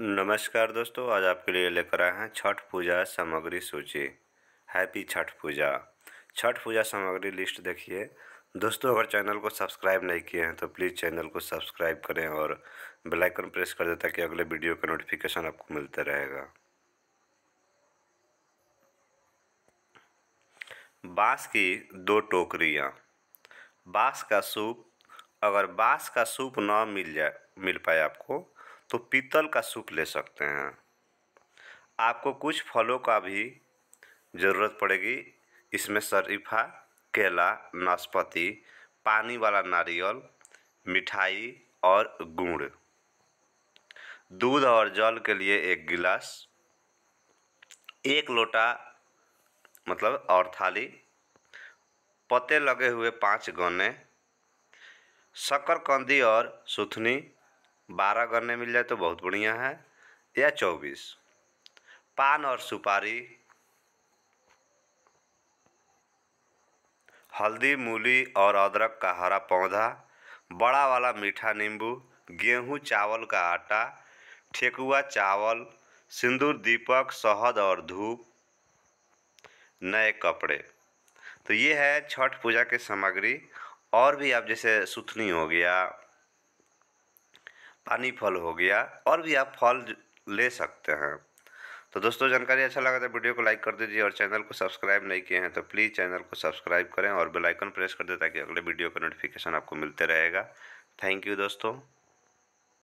नमस्कार दोस्तों आज आपके लिए लेकर आए हैं छठ पूजा सामग्री सूची हैप्पी छठ पूजा छठ पूजा सामग्री लिस्ट देखिए दोस्तों अगर चैनल को सब्सक्राइब नहीं किए हैं तो प्लीज़ चैनल को सब्सक्राइब करें और बेल आइकन प्रेस कर दें ताकि अगले वीडियो का नोटिफिकेशन आपको मिलता रहेगा बाँस की दो टोकरियाँ बाँस का सूप अगर बाँस का सूप ना मिल जाए मिल पाए आपको तो पीतल का सूप ले सकते हैं आपको कुछ फलों का भी ज़रूरत पड़ेगी इसमें शरीफा केला नाशपाती पानी वाला नारियल मिठाई और गुड़ दूध और जल के लिए एक गिलास एक लोटा मतलब और थाली पत्ते लगे हुए पांच गने शक्करकंदी और सुथनी बारह गन्ने मिल जाए तो बहुत बढ़िया है या चौबीस पान और सुपारी हल्दी मूली और अदरक का हरा पौधा बड़ा वाला मीठा नींबू गेहूँ चावल का आटा ठेकुआ चावल सिंदूर दीपक शहद और धूप नए कपड़े तो ये है छठ पूजा की सामग्री और भी आप जैसे सुथनी हो गया पानी फल हो गया और भी आप फल ले सकते हैं तो दोस्तों जानकारी अच्छा लगा तो वीडियो को लाइक कर दीजिए और चैनल को सब्सक्राइब नहीं किए हैं तो प्लीज़ चैनल को सब्सक्राइब करें और बेल आइकन प्रेस कर दें ताकि अगले वीडियो का नोटिफिकेशन आपको मिलते रहेगा थैंक यू दोस्तों